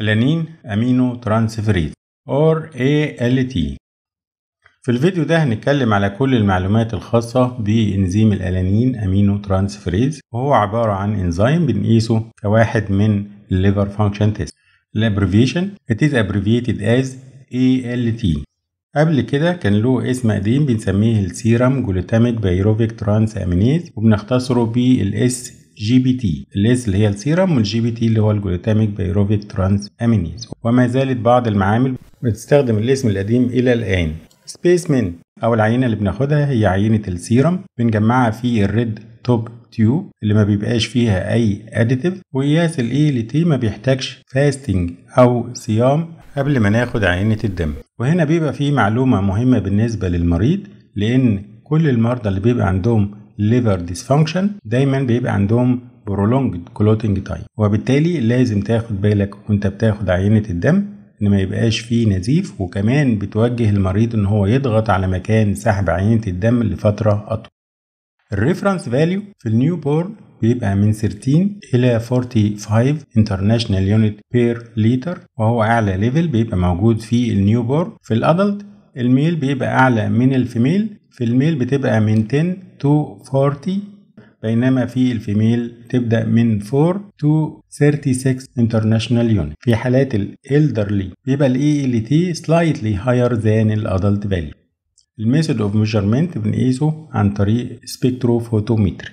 الانين امينو ترانسفيريز or ALT إيه في الفيديو ده هنتكلم على كل المعلومات الخاصة بإنزيم الألانين أمينو ترانسفريز وهو عبارة عن إنزيم بنقيسه كواحد من الليفر فانكشن تيست الابريفيشن it is abbreviated as ALT إيه قبل كده كان له اسم قديم بنسميه السيرم جلوتاميك بايروفيك ترانس امينيز وبنختصره بالاس جي بي تي الليز اللي هي السيرم والجي بي تي اللي هو الجلوتاميك بايروفيك ترانس امينيز وما زالت بعض المعامل بتستخدم الاسم القديم الى الان سبيسمن او العينه اللي بناخدها هي عينه السيرم بنجمعها في الريد توب تيوب اللي ما بيبقاش فيها اي اديتيف وقياس الاي تي ما بيحتاجش فاستنج او صيام قبل ما ناخد عينه الدم وهنا بيبقى في معلومه مهمه بالنسبه للمريض لان كل المرضى اللي بيبقى عندهم ليفر ديسفانكشن دايما بيبقى عندهم برولونجد كلوتنج تايم وبالتالي لازم تاخد بالك وانت بتاخد عينة الدم ان ما يبقاش فيه نزيف وكمان بتوجه المريض ان هو يضغط على مكان سحب عينة الدم لفترة اطول الريفرنس فاليو في النيو بورن بيبقى من 13 إلى 45 انترناشنال يونت بير لتر وهو أعلى ليفل بيبقى موجود في النيو بورن في الأدلت الميل بيبقى أعلى من الفيميل في الميل بتبقى من 10 to 40 بينما في الفيميل تبدأ من 4 to 36 international unit في حالات الالدرلي بيبقى ال ALT slightly higher than الادلت value الميثود اوف ميجرمنت بنقيسه عن طريق سبكتروفوتومتري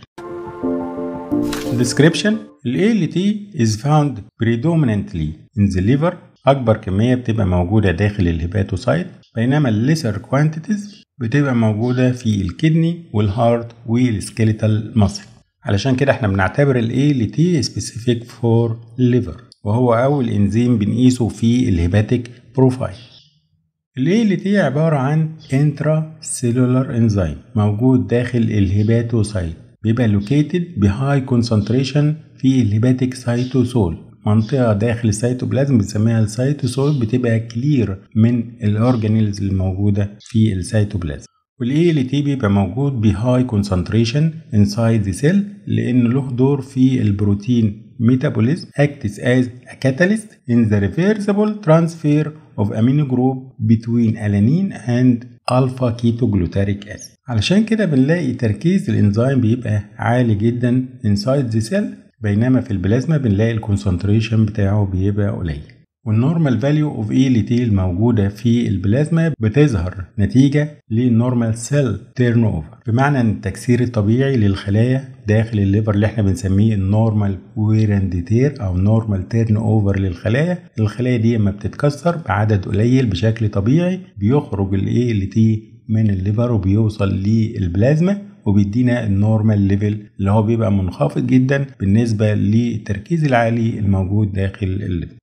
ديسكريبشن ال ALT is found predominantly in the liver أكبر كمية بتبقى موجودة داخل الهيباتوسايت بينما الليسر كوانتيتيز بتبقى موجودة في الكدني والهارت والسكيليتال ماسل علشان كده احنا بنعتبر الـ ALT specific for liver وهو أول إنزيم بنقيسه في الهيباتيك بروفايل الـ ALT عبارة عن intracellular enzyme موجود داخل الهيباتوسايت بيبقى located بهاي concentration في الهيباتيك سايتوسول منطقه داخل السيتوبلازم بنسميها السيتوسول بتبقى كلير من الاورجانيلز الموجوده في السيتوبلازم والاي ال تي بيبقى موجود بهاي كونسنتريشن انسايد ذا سيل لانه له دور في البروتين metabolism acts as a catalyst in the reversible transfer of amino group between alanine and alpha ketoglutaric acid علشان كده بنلاقي تركيز الانزيم بيبقى عالي جدا inside the cell بينما في البلازما بنلاقي الكونسنتريشن بتاعه بيبقى قليل والنورمال فاليو اوف اي اللي تي الموجوده في البلازما بتظهر نتيجه للنورمال سيل تيرن اوفر بمعنى ان التكسير الطبيعي للخلايا داخل الليفر اللي احنا بنسميه النورمال ويرندتير او نورمال تيرن اوفر للخلايا الخلايا دي اما بتتكسر بعدد قليل بشكل طبيعي بيخرج الاي e اللي تي من الليفر وبيوصل للبلازما وبيدينا النورمال ليفل اللي هو بيبقى منخفض جدا بالنسبة للتركيز العالي الموجود داخل الليفل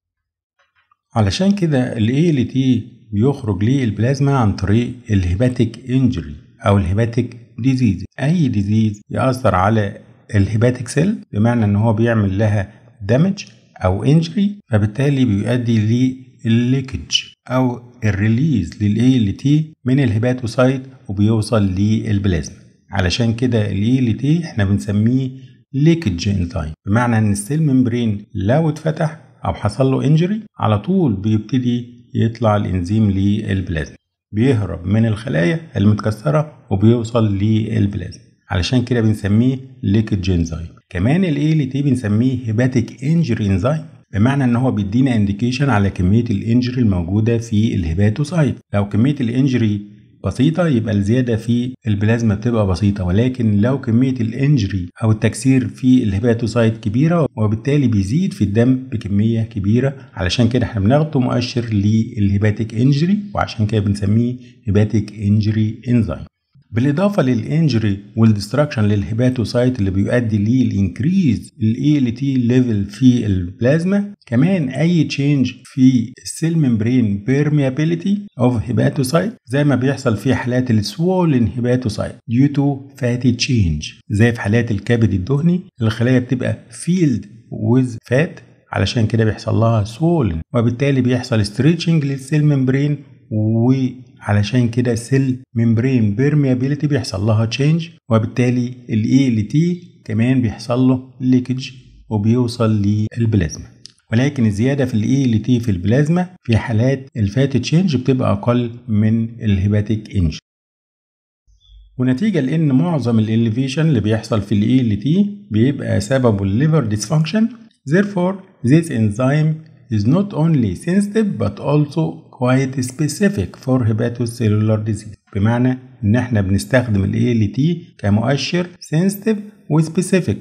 علشان كده الـ ALT بيخرج للبلازما عن طريق الهباتيك انجري او الهباتيك ديزيز اي ديزيز يأثر على الهباتيك سيل بمعنى ان هو بيعمل لها دامج او انجري فبالتالي بيؤدي للليكج او الريليز للاي تي من الهباتوسايت وبيوصل للبلازما علشان كده الإي لتي إحنا بنسميه ليكج انزايم بمعنى إن السيل ممبرين لو اتفتح أو حصل له إنجري على طول بيبتدي يطلع الإنزيم للبلازما بيهرب من الخلايا المتكسرة وبيوصل للبلازما علشان كده بنسميه ليكج انزايم كمان الاي ال تي بنسميه هيباتيك انجري انزايم بمعنى ان هو بيدينا انديكيشن على كميه الانجري الموجوده في الهيباتوسايت لو كميه الانجري بسيطه يبقى الزياده في البلازما بتبقى بسيطه ولكن لو كميه الانجري او التكسير في الهباتوسايت كبيره وبالتالي بيزيد في الدم بكميه كبيره علشان كده احنا بناخده مؤشر للهباتيك انجري وعشان كده بنسميه هباتيك انجري انزيم بالاضافه للانجري والديستراكشن للهيباتوسايت اللي بيؤدي ليه الانكريز الاي تي ليفل في البلازما كمان اي تشينج في السيل ممبرين بيرميابيليتي اوف هيباتوسايت زي ما بيحصل في حالات السوولن هيباتوسايت ديو تو فاتي تشينج زي في حالات الكبد الدهني الخلايا بتبقى فيلد ويز فات علشان كده بيحصل لها سوولن وبالتالي بيحصل ستريتشنج للسيل ممبرين و علشان كده سيل ممبرين بيرميابيليتي بيحصل لها تشينج وبالتالي الاي تي e كمان بيحصل له ليكج وبيوصل للبلازما ولكن الزياده في الاي ال تي e في البلازما في حالات الفات تشينج بتبقى اقل من الهيباتيك انج ونتيجة لأن معظم الإليفيشن اللي بيحصل في ال تي e بيبقى سببه الليفر ديسفانكشن therefore this enzyme is not only sensitive but also quite specific for hepatocellular disease بمعنى ان احنا بنستخدم ال ALT كمؤشر sensitive و specific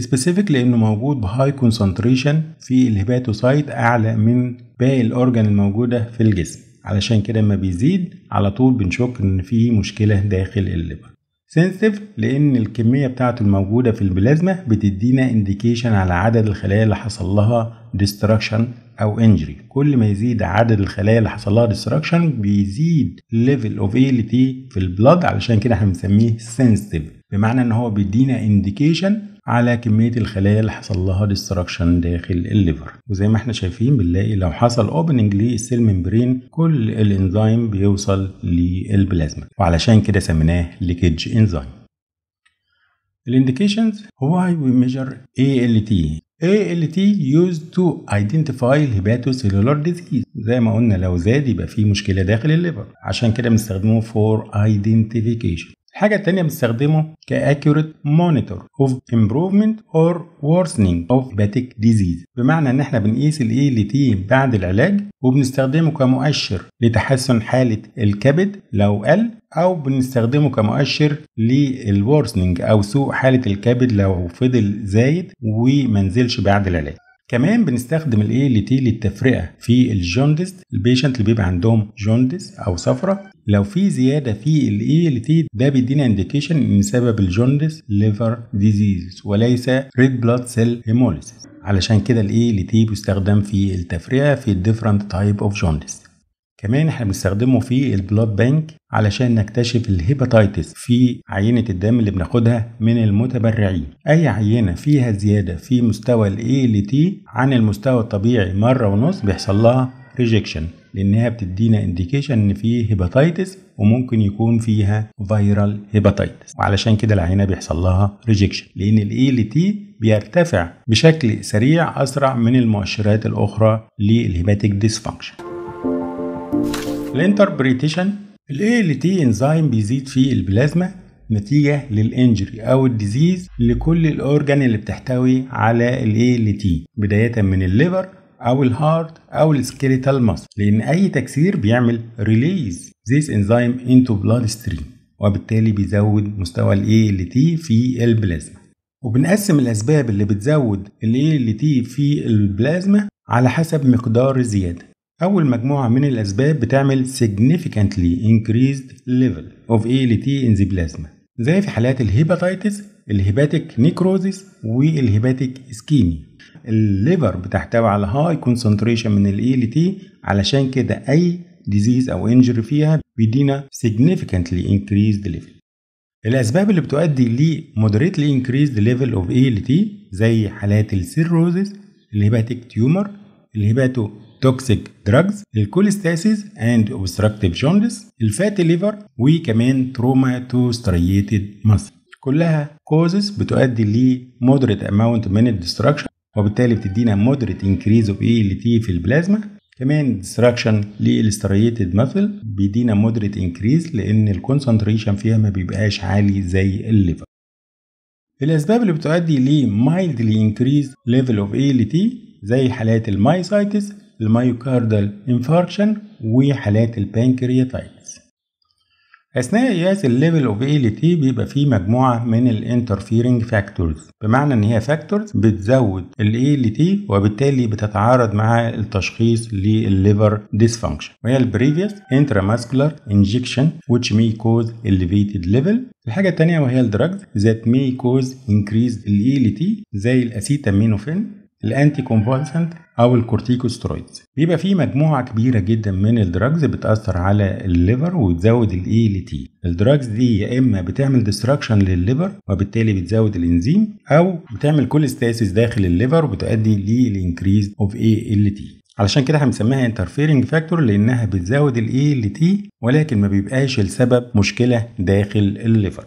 specific لانه موجود بهاي concentration في الهباتوسايت اعلى من باقي الاورجن الموجوده في الجسم علشان كده ما بيزيد على طول بنشك ان في مشكله داخل الليبر سنسيف لان الكميه بتاعته الموجوده في البلازما بتدينا انديكيشن على عدد الخلايا اللي حصل لها ديستراكشن او انجري كل ما يزيد عدد الخلايا اللي حصل لها ديستراكشن بيزيد ليفل اوف اي في البلاد علشان كده احنا بنسميه سنسيف بمعنى ان هو بيدينا انديكيشن على كمية الخلايا اللي حصل لها ديستراكشن داخل الليفر وزي ما احنا شايفين بنلاقي لو حصل اوبننج للسيل ممبرين كل الانزيم بيوصل للبلازما وعلشان كده سميناه ليكج انزيم الانديكيشنز ميجر اي ال تي ALT used to identify hepatocellular disease زي ما قلنا لو زاد يبقى في مشكله داخل الليفر عشان كده بنستخدمه for identification الحاجة التانية بنستخدمه accurate monitor of improvement or worsening of hepatic disease بمعنى ان احنا بنقيس الـ ALT بعد العلاج وبنستخدمه كمؤشر لتحسن حالة الكبد لو قل او بنستخدمه كمؤشر للورسنينج او سوء حالة الكبد لو فضل زايد ومنزلش بعد العلاج كمان بنستخدم الايه اللي للتفرقه في الجوندس البيشنت اللي بيبقى عندهم جوندس او صفرة لو في زياده في الاي ALT تي ده بيدينا انديكيشن ان سبب الجوندس ليفر ديزيز وليس ريد بلاد سيل هيموليسيس علشان كده الاي ALT تي بيستخدم في التفرقه في الديفرنت تايب اوف جوندس كمان احنا بنستخدمه في البلاد بانك علشان نكتشف الهيباتيتس في عينة الدم اللي بناخدها من المتبرعين أي عينة فيها زيادة في مستوى ال ALT عن المستوى الطبيعي مرة ونص بيحصل لها ريجكشن لأنها بتدينا انديكيشن إن في هيباتيتس وممكن يكون فيها فيرال هيباتيتس وعلشان كده العينة بيحصل لها ريجكشن لأن ال ALT بيرتفع بشكل سريع أسرع من المؤشرات الأخرى للهيباتيك ديسفانكشن الانتربريتيشن الاي ال تي انزيم بيزيد في البلازما نتيجة للانجري او الديزيز لكل الاورجان اللي بتحتوي على الـ ال بداية من الليفر او الهارت او السكيليتال ماسل لان اي تكسير بيعمل ريليز ذيس انزيم انتو بلاد ستريم وبالتالي بيزود مستوى الـ ال في البلازما وبنقسم الاسباب اللي بتزود الـ ال في البلازما على حسب مقدار الزياده أول مجموعة من الأسباب بتعمل significantly increased level of ALT in the plasma زي في حالات الهيباتيتس الهيباتيك نيكروزيس والهيباتيك اسكيمي الليفر بتحتوي على هاي كونسنتريشن من ال تي علشان كده أي ديزيز أو انجري فيها بيدينا significantly increased level الأسباب اللي بتؤدي ل moderately increased level of ALT زي حالات السيروزيس الهيباتيك تيومر الهيباتو توكسيك دراجز الكوليستاسيس اند اوبستراكتيف جوندس الفاتي ليفر وكمان تروما تو سترييتد مصر كلها كوزز بتؤدي مودريت اماونت من الدستراكشن وبالتالي بتدينا مودريت انكريز اوف اي ال تي في البلازما كمان ديستراكشن للسترييتد مثل بيدينا مودريت انكريز لان الكونسنتريشن فيها ما بيبقاش عالي زي الليفر الاسباب اللي بتؤدي ل mildly increased level of ALT زي حالات المايسايتس الميوكاردال انفاركشن وحالات البانكرياتايتس اثناء قياس الليفل اوف اي تي بيبقى فيه مجموعه من الانترفيرنج فاكتورز بمعنى ان هي فاكتورز بتزود الاي تي وبالتالي بتتعارض مع التشخيص للليفر ديسفانكشن وهي البريفيوس انتراماسكولار انجكشن which may cause elevated level الحاجه الثانيه وهي الدراجز ذات may cause increased الاي تي زي الاسيتامينوفين الانتي كونفالسنت او الكورتيكوسترويدز بيبقى في مجموعه كبيره جدا من الدراجز بتاثر على الليفر وتزود الاي ال تي e الدراجز دي يا اما بتعمل ديستراكشن للليفر وبالتالي بتزود الانزيم او بتعمل كوليستاسيس داخل الليفر وبتؤدي للانكريز اوف اي ال تي علشان كده هنسميها انترفيرنج فاكتور لانها بتزود الاي ال تي e ولكن ما بيبقاش السبب مشكله داخل الليفر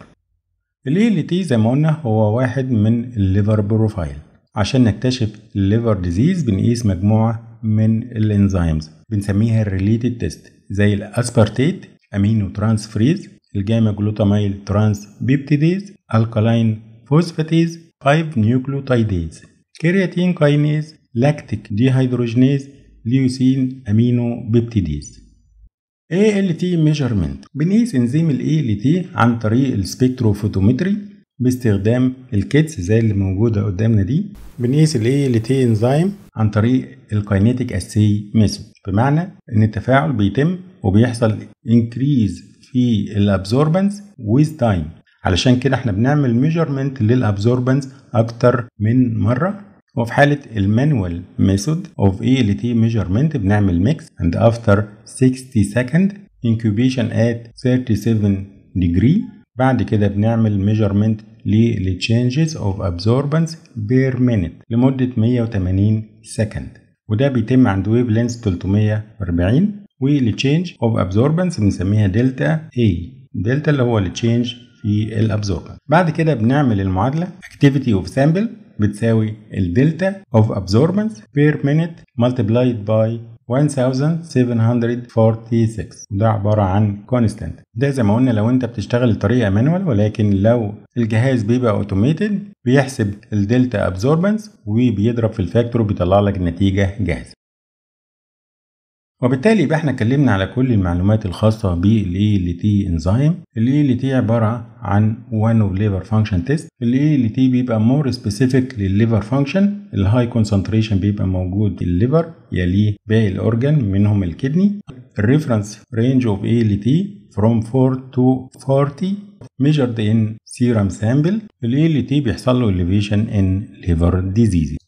الاي ال تي e زي ما قلنا هو واحد من الليفر بروفايل عشان نكتشف الليفر ديزيز بنقيس مجموعة من الانزيمز بنسميها الريليتد تيست زي الاسبرتيت امينو ترانسفريز الجاما جلوتاميل ترانس بيبتيديز الكالاين فوسفاتيز 5 نيوكلوتايديز كرياتين كاينيز لاكتيك ديهيدروجينيز ليوسين امينو بيبتيديز ALT measurement بنقيس انزيم ال ALT عن طريق السبكتروفوتومتري باستخدام الكيتس زي اللي موجودة قدامنا دي بنقيس الاي ALT انزيم عن طريق الكاينيتيك اسي ميثود بمعنى ان التفاعل بيتم وبيحصل انكريز في الابزوربنس ويز تايم علشان كده احنا بنعمل ميجرمنت للابزوربنس اكتر من مره وفي حالة المانوال ميثود اوف اي ال تي ميجرمنت بنعمل ميكس اند افتر 60 سكند انكوبيشن ات 37 ديجري بعد كده بنعمل ميجرمنت للتشينجز اوف ابزوربنس بير مينت لمده 180 سكند وده بيتم عند ويف لينز 340 والتشينج اوف ابزوربنس بنسميها دلتا اي دلتا اللي هو التشينج في الابزوربنس بعد كده بنعمل المعادله اكتيفيتي اوف سامبل بتساوي الدلتا اوف ابزوربنس بير مينت مالتبلايد باي 1746 وده عبارة عن كونستنت ده زي ما قلنا لو انت بتشتغل الطريقة مانوال ولكن لو الجهاز بيبقى اوتوميتد بيحسب الدلتا ابزوربنس وبيضرب في الفاكتور وبيطلع لك النتيجة جاهزة وبالتالي يبقى احنا اتكلمنا على كل المعلومات الخاصة بالـ ALT انزيم الـ ALT عبارة عن one of liver function test الـ ALT بيبقى more specific للليفر function High Concentration بيبقى موجود في الليفر يليه باقي الاورجن منهم الكدني Reference Range of ALT from 4 to 40 measured in serum sample الـ ALT بيحصل له elevation in liver diseases